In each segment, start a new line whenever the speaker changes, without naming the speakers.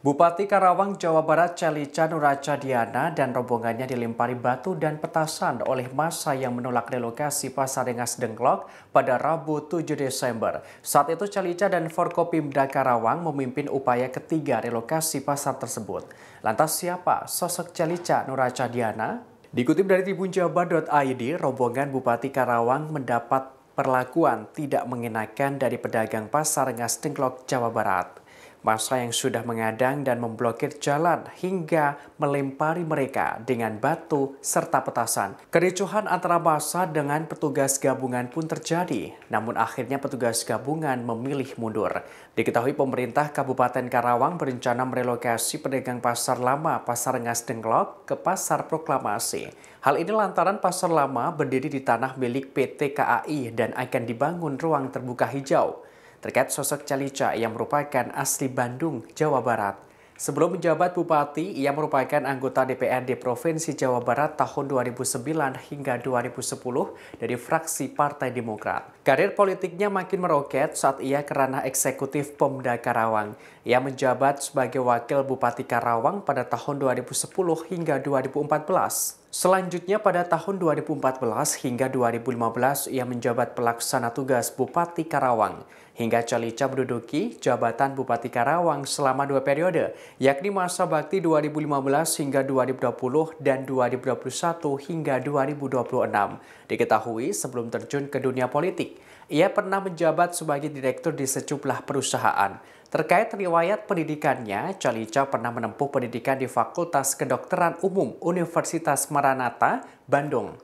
Bupati Karawang, Jawa Barat, Celica Diana dan rombongannya dilempari batu dan petasan oleh masa yang menolak relokasi Pasar Rengas Dengklok pada Rabu 7 Desember. Saat itu Celica dan Forkopimda Karawang memimpin upaya ketiga relokasi pasar tersebut. Lantas siapa sosok Celica Diana? Dikutip dari tribunjabar.id, rombongan Bupati Karawang mendapat perlakuan tidak mengenakan dari pedagang pasar Rengas Dengklok, Jawa Barat. Masa yang sudah mengadang dan memblokir jalan hingga melempari mereka dengan batu serta petasan. Kericuhan antara masa dengan petugas gabungan pun terjadi, namun akhirnya petugas gabungan memilih mundur. Diketahui pemerintah Kabupaten Karawang berencana merelokasi pedagang pasar lama Pasar Ngas denglok ke Pasar Proklamasi. Hal ini lantaran pasar lama berdiri di tanah milik PT KAI dan akan dibangun ruang terbuka hijau terkait sosok Calica yang merupakan asli Bandung, Jawa Barat. Sebelum menjabat bupati, ia merupakan anggota DPRD Provinsi Jawa Barat tahun 2009 hingga 2010 dari fraksi Partai Demokrat. Karir politiknya makin meroket saat ia ke ranah eksekutif Pemda Karawang. Ia menjabat sebagai wakil Bupati Karawang pada tahun 2010 hingga 2014. Selanjutnya pada tahun 2014 hingga 2015 ia menjabat pelaksana tugas Bupati Karawang. Hingga Calica menduduki jabatan Bupati Karawang selama dua periode, yakni masa bakti 2015 hingga 2020 dan 2021 hingga 2026. Diketahui sebelum terjun ke dunia politik. Ia pernah menjabat sebagai direktur di sejumlah perusahaan. Terkait riwayat pendidikannya, Chalicha pernah menempuh pendidikan di Fakultas Kedokteran Umum Universitas Maranatha, Bandung.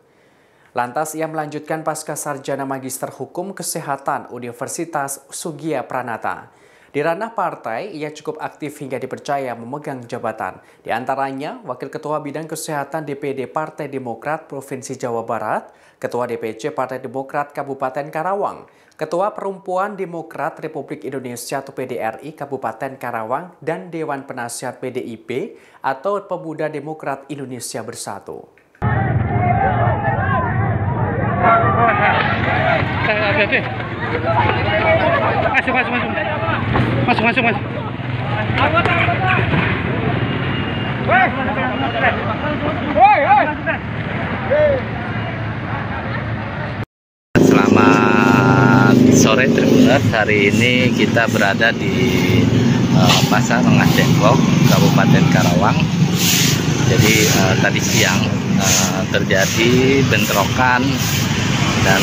Lantas ia melanjutkan pasca sarjana magister hukum kesehatan Universitas Sugia Pranata. Di ranah partai, ia cukup aktif hingga dipercaya memegang jabatan. Di antaranya, Wakil Ketua Bidang Kesehatan DPD Partai Demokrat Provinsi Jawa Barat, Ketua DPC Partai Demokrat Kabupaten Karawang, Ketua Perempuan Demokrat Republik Indonesia atau PDRI Kabupaten Karawang, dan Dewan Penasihat PDIP atau Pemuda Demokrat Indonesia Bersatu masuk masuk masuk masuk masuk masuk Selamat sore Tribuners. Hari ini kita berada di uh, Pasar Rengas Dengkok Kabupaten Karawang. Jadi eh, tadi siang eh, terjadi bentrokan dan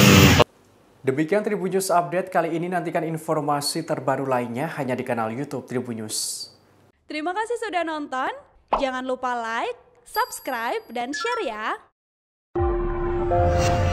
Demikian Tribun News Update kali ini nantikan informasi terbaru lainnya hanya di kanal YouTube Tribun News. Terima kasih sudah nonton. Jangan lupa like, subscribe, dan share ya.